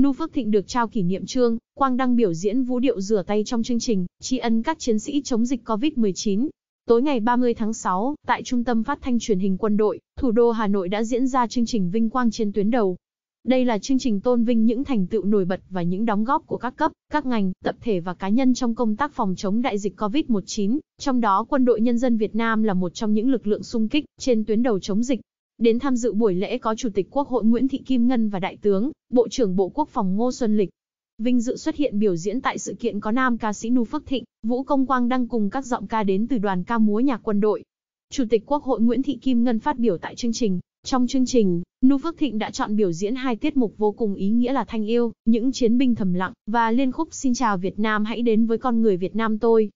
Nu Phước Thịnh được trao kỷ niệm trương, Quang đăng biểu diễn vũ điệu rửa tay trong chương trình tri ân các chiến sĩ chống dịch COVID-19. Tối ngày 30 tháng 6, tại Trung tâm Phát thanh Truyền hình Quân đội, thủ đô Hà Nội đã diễn ra chương trình Vinh Quang trên tuyến đầu. Đây là chương trình tôn vinh những thành tựu nổi bật và những đóng góp của các cấp, các ngành, tập thể và cá nhân trong công tác phòng chống đại dịch COVID-19, trong đó Quân đội Nhân dân Việt Nam là một trong những lực lượng sung kích trên tuyến đầu chống dịch. Đến tham dự buổi lễ có Chủ tịch Quốc hội Nguyễn Thị Kim Ngân và Đại tướng, Bộ trưởng Bộ Quốc phòng Ngô Xuân Lịch. Vinh dự xuất hiện biểu diễn tại sự kiện có nam ca sĩ Nu Phước Thịnh, Vũ Công Quang đang cùng các giọng ca đến từ đoàn ca múa nhạc quân đội. Chủ tịch Quốc hội Nguyễn Thị Kim Ngân phát biểu tại chương trình. Trong chương trình, Nu Phước Thịnh đã chọn biểu diễn hai tiết mục vô cùng ý nghĩa là Thanh yêu, những chiến binh thầm lặng và liên khúc Xin chào Việt Nam hãy đến với con người Việt Nam tôi.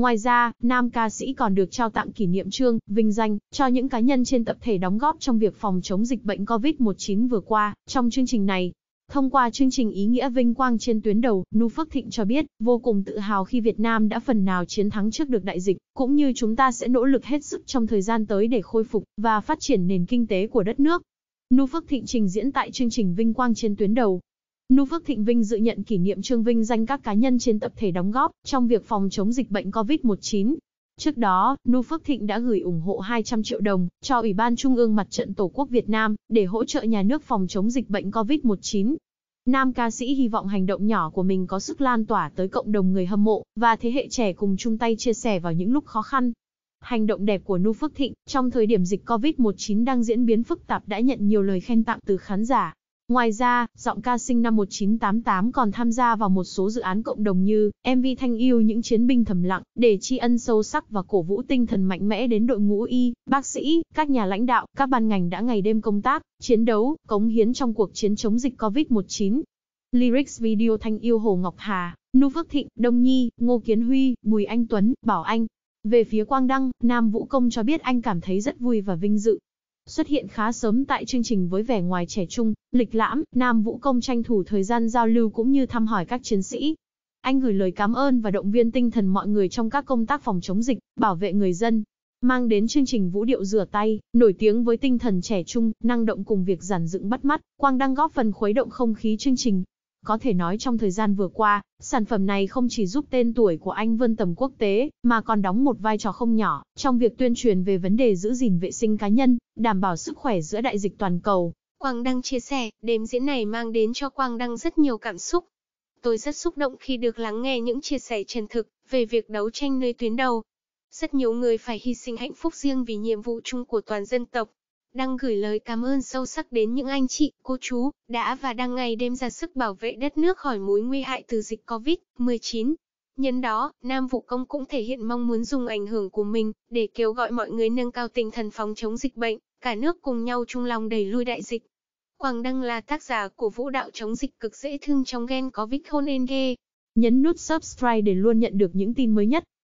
Ngoài ra, nam ca sĩ còn được trao tặng kỷ niệm trương, vinh danh, cho những cá nhân trên tập thể đóng góp trong việc phòng chống dịch bệnh COVID-19 vừa qua, trong chương trình này. Thông qua chương trình ý nghĩa vinh quang trên tuyến đầu, Nu Phước Thịnh cho biết, vô cùng tự hào khi Việt Nam đã phần nào chiến thắng trước được đại dịch, cũng như chúng ta sẽ nỗ lực hết sức trong thời gian tới để khôi phục và phát triển nền kinh tế của đất nước. Nu Phước Thịnh trình diễn tại chương trình Vinh Quang trên tuyến đầu, Nu Phước Thịnh Vinh dự nhận kỷ niệm trương vinh danh các cá nhân trên tập thể đóng góp trong việc phòng chống dịch bệnh COVID-19. Trước đó, Nu Phước Thịnh đã gửi ủng hộ 200 triệu đồng cho Ủy ban Trung ương Mặt trận Tổ quốc Việt Nam để hỗ trợ nhà nước phòng chống dịch bệnh COVID-19. Nam ca sĩ hy vọng hành động nhỏ của mình có sức lan tỏa tới cộng đồng người hâm mộ và thế hệ trẻ cùng chung tay chia sẻ vào những lúc khó khăn. Hành động đẹp của Nu Phước Thịnh trong thời điểm dịch COVID-19 đang diễn biến phức tạp đã nhận nhiều lời khen tặng từ khán giả. Ngoài ra, giọng ca sinh năm 1988 còn tham gia vào một số dự án cộng đồng như MV Thanh Yêu Những Chiến binh Thầm Lặng, để tri ân sâu sắc và cổ vũ tinh thần mạnh mẽ đến đội ngũ y, bác sĩ, các nhà lãnh đạo, các ban ngành đã ngày đêm công tác, chiến đấu, cống hiến trong cuộc chiến chống dịch COVID-19. Lyrics video Thanh Yêu Hồ Ngọc Hà, Nu Phước Thịnh, Đông Nhi, Ngô Kiến Huy, Bùi Anh Tuấn, Bảo Anh. Về phía Quang Đăng, Nam Vũ Công cho biết anh cảm thấy rất vui và vinh dự Xuất hiện khá sớm tại chương trình với vẻ ngoài trẻ trung, lịch lãm, Nam Vũ Công tranh thủ thời gian giao lưu cũng như thăm hỏi các chiến sĩ. Anh gửi lời cảm ơn và động viên tinh thần mọi người trong các công tác phòng chống dịch, bảo vệ người dân. Mang đến chương trình vũ điệu rửa tay, nổi tiếng với tinh thần trẻ trung, năng động cùng việc giản dựng bắt mắt, Quang đang góp phần khuấy động không khí chương trình, có thể nói trong thời gian vừa qua, sản phẩm này không chỉ giúp tên tuổi của anh vươn tầm quốc tế, mà còn đóng một vai trò không nhỏ trong việc tuyên truyền về vấn đề giữ gìn vệ sinh cá nhân, đảm bảo sức khỏe giữa đại dịch toàn cầu. Quang Đăng chia sẻ, đêm diễn này mang đến cho Quang Đăng rất nhiều cảm xúc. Tôi rất xúc động khi được lắng nghe những chia sẻ chân thực về việc đấu tranh nơi tuyến đầu. Rất nhiều người phải hy sinh hạnh phúc riêng vì nhiệm vụ chung của toàn dân tộc đang gửi lời cảm ơn sâu sắc đến những anh chị, cô chú, đã và đang ngày đêm ra sức bảo vệ đất nước khỏi mối nguy hại từ dịch COVID-19. Nhân đó, Nam Vũ Công cũng thể hiện mong muốn dùng ảnh hưởng của mình để kêu gọi mọi người nâng cao tinh thần phòng chống dịch bệnh, cả nước cùng nhau chung lòng đẩy lui đại dịch. Quảng Đăng là tác giả của vũ đạo chống dịch cực dễ thương trong gen có Vic Hôn Nhấn nút subscribe để luôn nhận được những tin mới nhất.